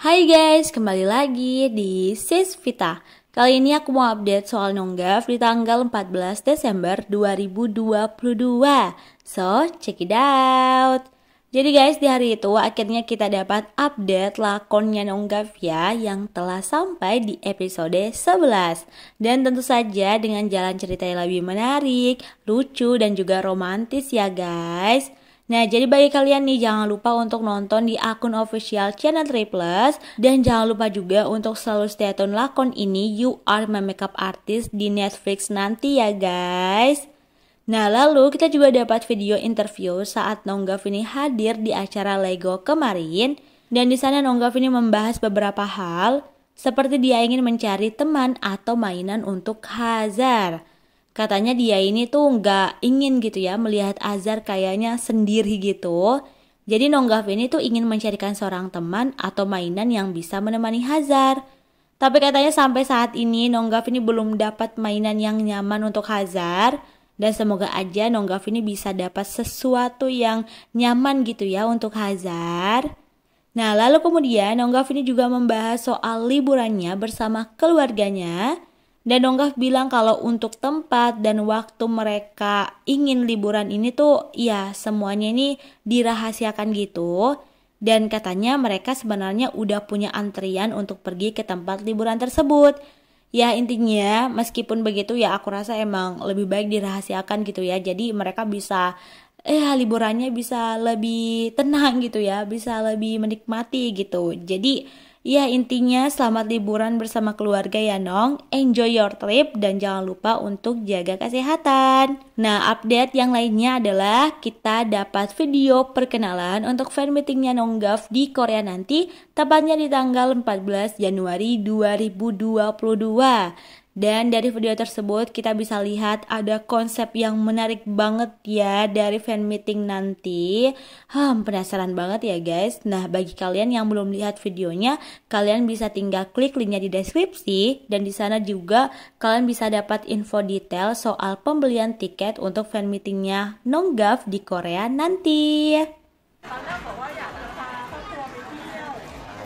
Hai guys, kembali lagi di Sis Vita. Kali ini aku mau update soal nonggaf di tanggal 14 Desember 2022. So, check it out. Jadi guys, di hari itu akhirnya kita dapat update lakonnya nonggaf ya yang telah sampai di episode 11. Dan tentu saja dengan jalan cerita yang lebih menarik, lucu dan juga romantis ya guys. Nah, jadi bagi kalian nih jangan lupa untuk nonton di akun official channel Triplus dan jangan lupa juga untuk selalu stay tune lakon ini You Are My Makeup Artist di Netflix nanti ya guys. Nah, lalu kita juga dapat video interview saat Nongga Vini hadir di acara Lego kemarin dan di sana Nongga Vini membahas beberapa hal seperti dia ingin mencari teman atau mainan untuk Hazar katanya dia ini tuh nggak ingin gitu ya melihat Azar kayaknya sendiri gitu. Jadi Nonggaf ini tuh ingin mencarikan seorang teman atau mainan yang bisa menemani Hazar. Tapi katanya sampai saat ini Nonggaf ini belum dapat mainan yang nyaman untuk Hazar. Dan semoga aja Nonggaf ini bisa dapat sesuatu yang nyaman gitu ya untuk Hazar. Nah lalu kemudian Nonggaf ini juga membahas soal liburannya bersama keluarganya. Dan Donggaf bilang kalau untuk tempat dan waktu mereka ingin liburan ini tuh ya semuanya ini dirahasiakan gitu. Dan katanya mereka sebenarnya udah punya antrian untuk pergi ke tempat liburan tersebut. Ya intinya meskipun begitu ya aku rasa emang lebih baik dirahasiakan gitu ya. Jadi mereka bisa eh liburannya bisa lebih tenang gitu ya, bisa lebih menikmati gitu. Jadi Ya intinya selamat liburan bersama keluarga ya Nong. Enjoy your trip dan jangan lupa untuk jaga kesehatan. Nah update yang lainnya adalah kita dapat video perkenalan untuk fan meetingnya Nonggaf di Korea nanti tepatnya di tanggal 14 Januari 2022. Dan dari video tersebut kita bisa lihat ada konsep yang menarik banget ya dari fan meeting nanti. Hmm, penasaran banget ya guys. Nah, bagi kalian yang belum lihat videonya, kalian bisa tinggal klik linknya di deskripsi dan di sana juga kalian bisa dapat info detail soal pembelian tiket untuk fan meetingnya Nonggaf di Korea nanti.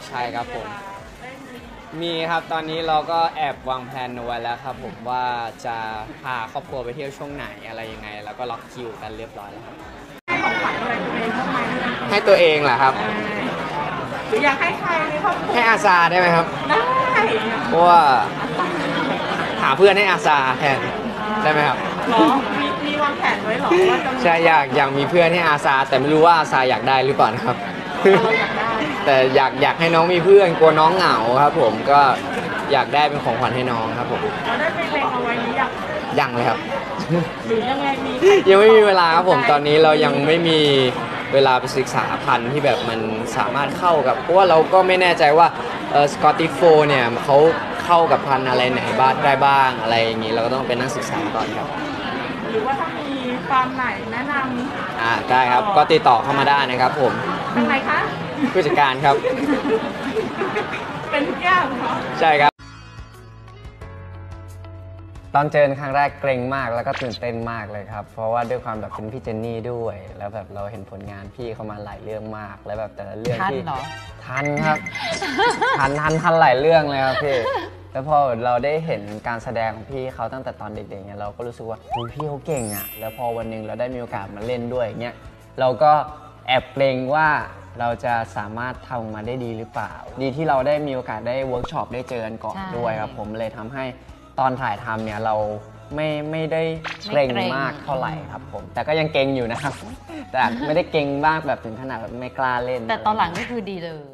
ใช่ครับผมมีครับตอนนี้เราก็แอบวางแผนไว้แล้วครับ ผมว่าจะพาครอบครัวไปเที่ยวช่วงไหนอะไรยังไง แล้วก็ล็อกคิวกันเรียบร้อยแล้วครับให้ตัวเอง้าให้ตัวเองเหรอครับหรืออยากให้ใครในครอบครัวให้อาซาได้ไหมครับได้เพราะว่าหาเพื่อนให้อาซาแทนได้ไหมครับหรอมีมีวางแผนไว้หรอว่าจะใช่อยากอยากมีเพื่อนให้อาซาแต่ไม่รู้ว่าอาซาอยากได้หรือเปล่านะครับอยากได้แต่อยากอยากให้น้องมีเพื่อนกลัวน้องเหงาครับ ผมก็อยากได้เป็นของขวัญให้น้องครับผมได้เป็นเลงเอาไว้หรือยังยังเลยครับยังไงมียังไม่มีเวลาครับผมตอนนี้เรายังไม่มีเวลาไปศึกษาพันธุ์ที่แบบมันสามารถเข้ากับเพราะว่าเราก็ไม่แน่ใจว่าเออสกอตติโฟเนี่ยเขาเข้ากับพันธุ์อะไรไหนบ้างได้บ้างอะไรอย่างนี้เราก็ต้องเป็นนักศึกษาก่อนครับหรือว่าถ้ามีฟาร์มไหนแนะนำอ่าได้ครับก็ติดต่อเข้ามาได้นะครับ ผมเป็นไรคะผู้จัดการครับ เป็นแก้ยเหรอใช่ครับ ตอนเจอครั้งแรกเกรงมากแล้วก็ตื่นเต้นมากเลยครับ เพราะว่าด้วยความแบบเป็นพี่เจนนี่ด้วย แล้วแบบเราเห็นผลงานพี่เขามาหลายเรื่องมาก แล้วแบบแต่ละเรื่องทที่เทันครับ ทันทันทันหลายเรื่องเลยครับพี่แล้วพอเราได้เห็นการแสดงของพี่เขาตั้งแต่ตอนเด็กๆเนี่ยเราก็รู้สึกว่าอุ๊ยพี่เขาเก่งอะ่ะ แล้วพอวันหนึ่งเราได้มีโอกาสมาเล่นด้วยอย่างเงี้ย เราก็แอบเกรงว่าเราจะสามารถทำมาได้ดีหรือเปล่า ดีที่เราได้มีโอกาสได้เวิร์กช็อปได้เจอกันก่อนด้วย ครับผมเลยทำให้ตอนถ่ายทำเนี่ยเราไม่ไม่ได้เกรงมากเท่าไหร่ครับผม แต่ก็ยังเกรงอยู่นะครับ แต่ไม่ได้เกรงมากแบบถึงขนาดไม่กล้าเล่น แต่ตอนหลังก็คือดีเลย